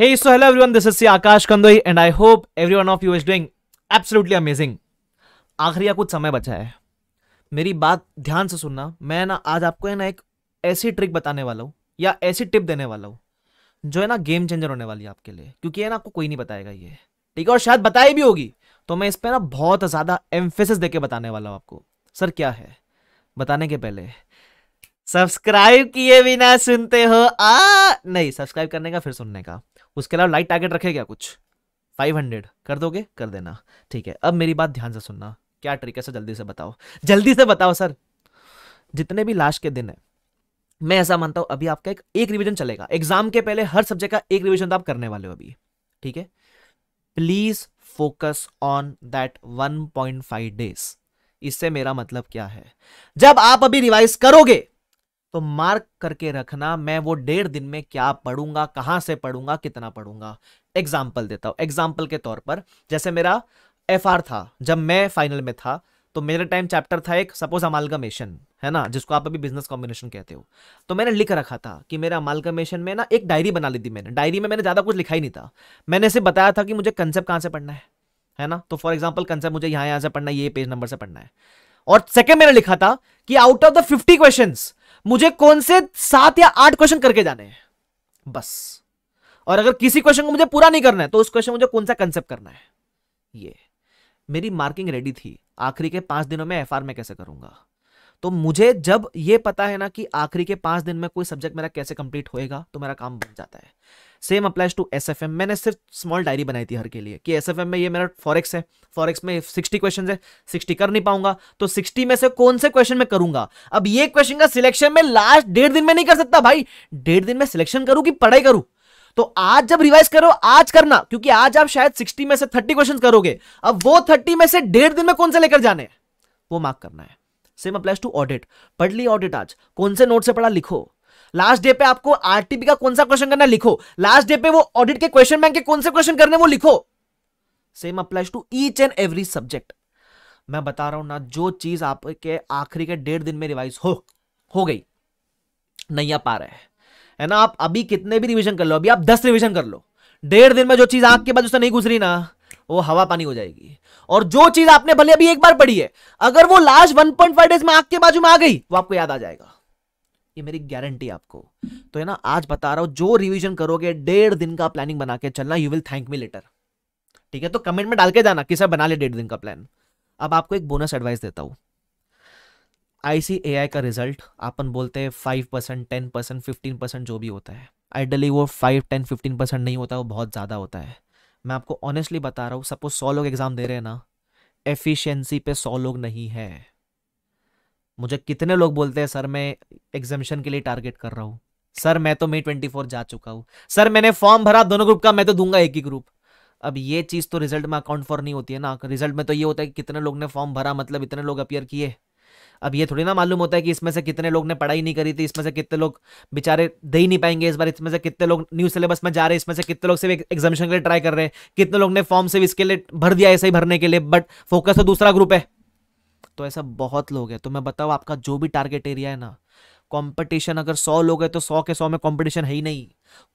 Hey, so hello everyone, this is C. Akash Kandoi and I hope every one of you is doing absolutely amazing. आखिर कुछ समय बचा है मेरी बात ध्यान से सुनना मैं ना आज आपको है ना एक ऐसी ट्रिक बताने वाला हूँ या ऐसी टिप देने वाला हूँ जो है ना गेम चेंजर होने वाली है आपके लिए क्योंकि ये ना आपको कोई नहीं बताएगा ये ठीक है और शायद बताई भी होगी तो मैं इस पर ना बहुत ज़्यादा एम्फेसिस देके बताने वाला हूँ आपको सर क्या है बताने के पहले सब्सक्राइब किए बिना सुनते हो आ नहीं सब्सक्राइब करने का फिर सुनने का उसके अलावा लाइट टारगेट रखे क्या कुछ 500 कर दोगे कर देना ठीक है अब मेरी बात ध्यान से सुनना क्या तरीके से जल्दी से बताओ जल्दी से बताओ सर जितने भी लास्ट के दिन है मैं ऐसा मानता हूं अभी आपका एक एक रिवीजन चलेगा एग्जाम के पहले हर सब्जेक्ट का एक रिवीजन तो आप करने वाले हो अभी ठीक है please focus on that 1.5 days इससे मेरा मतलब क्या है जब आप अभी रिवाइज करोगे तो मार्क करके रखना मैं वो डेढ़ दिन में क्या पढ़ूंगा कहाँ से पढ़ूंगा कितना पढ़ूंगा एग्जाम्पल देता हूँ एग्जाम्पल के तौर पर जैसे मेरा एफ था जब मैं फाइनल में था तो मेरा टाइम चैप्टर था एक सपोज अमालगमेशन है ना जिसको आप अभी बिजनेस कॉम्बिनेशन कहते हो तो मैंने लिख रखा था कि मेरा अमालगमेशन में ना एक डायरी बना ली थी मैंने डायरी में मैंने ज़्यादा कुछ लिखा ही नहीं था मैंने इसे बताया था कि मुझे कंसेप्ट कहाँ से पढ़ना है है ना तो फॉर एग्जाम्पल कंसेप्ट मुझे यहाँ यहाँ से पढ़ना है ये पेज नंबर से पढ़ना है और सेकेंड मैंने लिखा था कि out of the fifty question मुझे कौन से सात या आठ क्वेश्चन करके जाने हैं बस और अगर किसी क्वेश्चन को मुझे पूरा नहीं करना है तो उस क्वेश्चन मुझे कौन सा कंसेप्ट करना है ये मेरी मार्किंग रेडी थी आखिरी के पांच दिनों में एफ में कैसे करूंगा तो मुझे जब ये पता है ना कि आखिरी के पांच दिन में कोई सब्जेक्ट मेरा कैसे कंप्लीट होएगा तो मेरा काम बन जाता है same applies to S F M मैंने सिर्फ स्मॉल डायरी बनाई थी हर के लिए कि एस एफ एम में ये मेरा फॉरेक्स है फॉरेक्स में सिक्सटी क्वेश्चन है सिक्सटी कर नहीं पाऊंगा तो सिक्सटी में से कौन से क्वेश्चन में करूंगा अब ये क्वेश्चन का सिलेक्शन में लास्ट डेढ़ दिन में नहीं कर सकता भाई डेढ़ दिन में सिलेक्शन करूँ कि पढ़ाई करूँ तो आज जब रिवाइज करो आज करना क्योंकि आज आप शायद 60 में से 30 क्वेश्चन करोगे अब वो 30 में से डेढ़ दिन में कौन से लेकर जाने वो मार्क करना है सेम अप्लाइज टू ऑडिट पढ़ ली ऑडिट आज कौन से नोट से पढ़ा लिखो लास्ट डे पे आपको आरटीपी का कौन सा क्वेश्चन करना लिखो लास्ट डे पे वो ऑडिट के क्वेश्चन बैंक के कौन से क्वेश्चन करने वो लिखो same applies to each and every subject मैं बता रहा हूं ना जो चीज आपके आखिरी के डेढ़ दिन में रिवाइज हो हो गई नहीं आ पा रहे है ना आप अभी कितने भी रिवीजन कर लो अभी आप दस रिवीजन कर लो डेढ़ दिन में जो चीज आग के बाद उससे नहीं गुजरी ना वो हवा पानी हो जाएगी और जो चीज आपने भले अभी एक बार पढ़ी है अगर वो last one point five days में आग के बाजू में आ गई वो आपको याद आ जाएगा ये मेरी गारंटी आपको तो है ना आज बता रहा हूं जो रिविजन करोगे डेढ़ दिन का प्लानिंग बना के चलना you will thank me later ठीक है तो कमेंट में डाल के जाना कि सर बना ले डेढ़ दिन का प्लान अब आपको एक बोनस एडवाइस देता हूं आईसीएआई का रिजल्ट अपन बोलते हैं five percent ten percent fifteen percent जो भी होता है आइडली वो फाइव टेन फिफ्टीन परसेंट नहीं होता वो बहुत ज़्यादा होता है मैं आपको ऑनेस्टली बता रहा हूँ सपोज सौ लोग एग्जाम दे रहे हैं ना एफिशिएंसी पे सौ लोग नहीं है मुझे कितने लोग बोलते हैं सर मैं एग्जामिशन के लिए टारगेट कर रहा हूँ सर मैं तो मई ट्वेंटी फोर जा चुका हूँ सर मैंने फॉर्म भरा दोनों ग्रुप का मैं तो दूंगा एक ही ग्रुप अब ये चीज़ तो रिजल्ट में अकाउंट फॉर नहीं होती है ना रिजल्ट में तो ये होता है कि कितने लोग ने फॉर्म भरा मतलब इतने लोग अपियर किए अब ये थोड़ी ना मालूम होता है कि इसमें से कितने लोग ने पढ़ाई नहीं करी थी इसमें से कितने लोग बेचारे दे ही नहीं पाएंगे इस बार इसमें से कितने लोग न्यू सिलेबस में जा रहे हैं इसमें से कितने लोग सिर्फ एग्जामिशन के लिए ट्राई कर रहे हैं कितने लोग ने फॉर्म सिर्फ इसके लिए भर दिया ऐसे ही भरने के लिए बट फोकस तो दूसरा ग्रुप है तो ऐसा बहुत लोग है तो मैं बताऊँ आपका जो भी टारगेट एरिया है ना कंपटीशन अगर सौ लोग हैं तो सौ के सौ में कंपटीशन है ही नहीं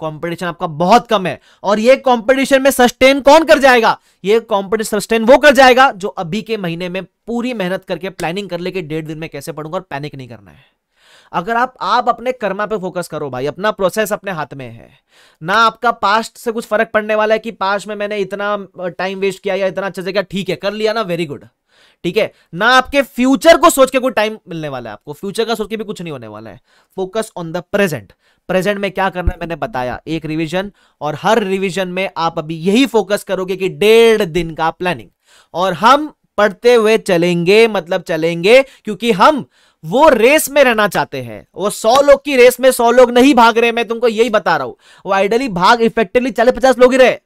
कंपटीशन आपका बहुत कम है और ये कंपटीशन में सस्टेन कौन कर जाएगा ये कंपटीशन सस्टेन वो कर जाएगा जो अभी के महीने में पूरी मेहनत करके प्लानिंग कर ले कि डेढ़ दिन में कैसे पढ़ूंगा और पैनिक नहीं करना है अगर आप आप अपने कर्मा पे फोकस करो भाई अपना प्रोसेस अपने हाथ में है ना आपका पास्ट से कुछ फर्क पड़ने वाला है कि पास्ट में मैंने इतना टाइम वेस्ट किया या इतना अच्छा क्या ठीक है कर लिया ना वेरी गुड ठीक है ना आपके फ्यूचर को सोच के कोई टाइम मिलने वाला है आपको फ्यूचर का सोच के भी कुछ नहीं होने वाला है focus on the present present में क्या करना है मैंने बताया एक रिवीजन और हर रिवीजन में आप अभी यही फोकस करोगे कि डेढ़ दिन का प्लानिंग और हम पढ़ते हुए चलेंगे मतलब चलेंगे क्योंकि हम वो रेस में रहना चाहते हैं वो सौ लोग की रेस में सौ लोग नहीं भाग रहे मैं तुमको यही बता रहा हूं वो आइडली भाग इफेक्टिवली चालीस पचास लोग ही रहे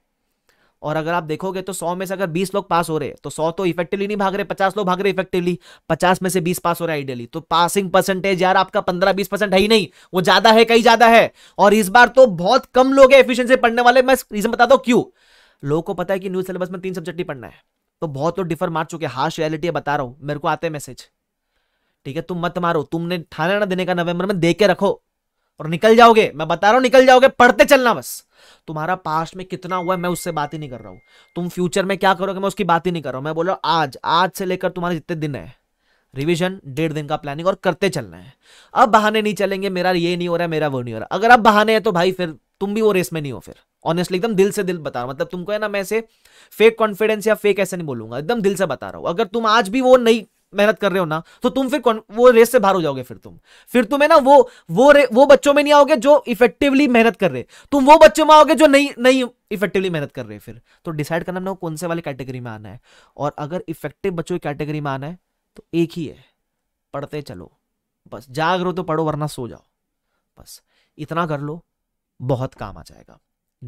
और अगर आप देखोगे तो सौ में से अगर बीस लोग पास हो रहे हैं तो सौ तो इफेक्टिवली नहीं भाग रहे पचास लोग भाग रहे इफेक्टिवली पचास में से बीस पास हो रहे आइडियली तो पासिंग परसेंटेज यार आपका पंद्रह बीस परसेंट है ही नहीं वो ज्यादा है कहीं ज्यादा है और इस बार तो बहुत कम लोग है एफिशिएंसी पढ़ने वाले मैं रीजन बता दो क्यों लोगों को पता है कि न्यूज सिलेबस में तीन सब्जेक्ट ही पढ़ना है तो बहुत लोग डिफर मार चुके हार्श रियलिटी बता रहा हूं मेरे को आते मैसेज ठीक है तुम मत मारो तुमने ठाना ना देने का नवंबर में दे के रखो और निकल जाओगे मैं बता रहा हूं निकल जाओगे पढ़ते चलना बस तुम्हारा पास्ट में कितना हुआ है मैं उससे बात ही नहीं कर रहा हूं तुम फ्यूचर में क्या करोगे मैं उसकी बात ही नहीं कर रहा हूं मैं बोल रहा हूं आज आज से लेकर तुम्हारे जितने दिन है रिविजन डेढ़ दिन का प्लानिंग और करते चलना है अब बहाने नहीं चलेंगे मेरा ये नहीं हो रहा है मेरा वो नहीं हो रहा अगर अब बहाने हैं तो भाई फिर तुम भी वो रेस में नहीं हो फिर ऑनेस्टली एकदम दिल से दिल बता रहा हूं मतलब तुमको है ना मैं ऐसे फेक कॉन्फिडेंस या फेक ऐसे नहीं बोलूंगा एकदम दिल से बता रहा हूं अगर तुम आज भी वो नहीं मेहनत कर रहे हो ना तो तुम फिर वो रेस से बाहर हो जाओगे फिर तुम फिर तुम्हें ना वो वो वो बच्चों में नहीं आओगे जो इफेक्टिवली मेहनत कर रहे तुम वो बच्चों में आओगे जो नहीं नहीं इफेक्टिवली मेहनत कर रहे फिर तो डिसाइड करना ना कौन से वाले कैटेगरी में आना है और अगर इफेक्टिव बच्चों की कैटेगरी में आना है तो एक ही है पढ़ते चलो बस जाग रहो तो पढ़ो वरना सो जाओ बस इतना कर लो बहुत काम आ जाएगा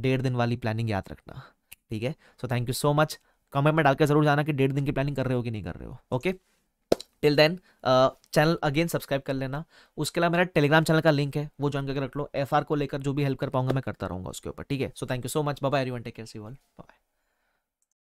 डेढ़ दिन वाली प्लानिंग याद रखना ठीक है so thank you so much comment में डाल के जरूर जाना कि डेढ़ दिन की प्लानिंग कर रहे हो कि नहीं कर रहे हो okay okay? Till then channel again subscribe कर लेना उसके अलावा मेरा टेलीग्राम चैनल का लिंक है वो ज्वाइन करके रख लो एफ को लेकर जो भी हेल्प कर पाऊंगा मैं करता रहूंगा उसके ऊपर ठीक है so thank you so much bye everyone take care see all bye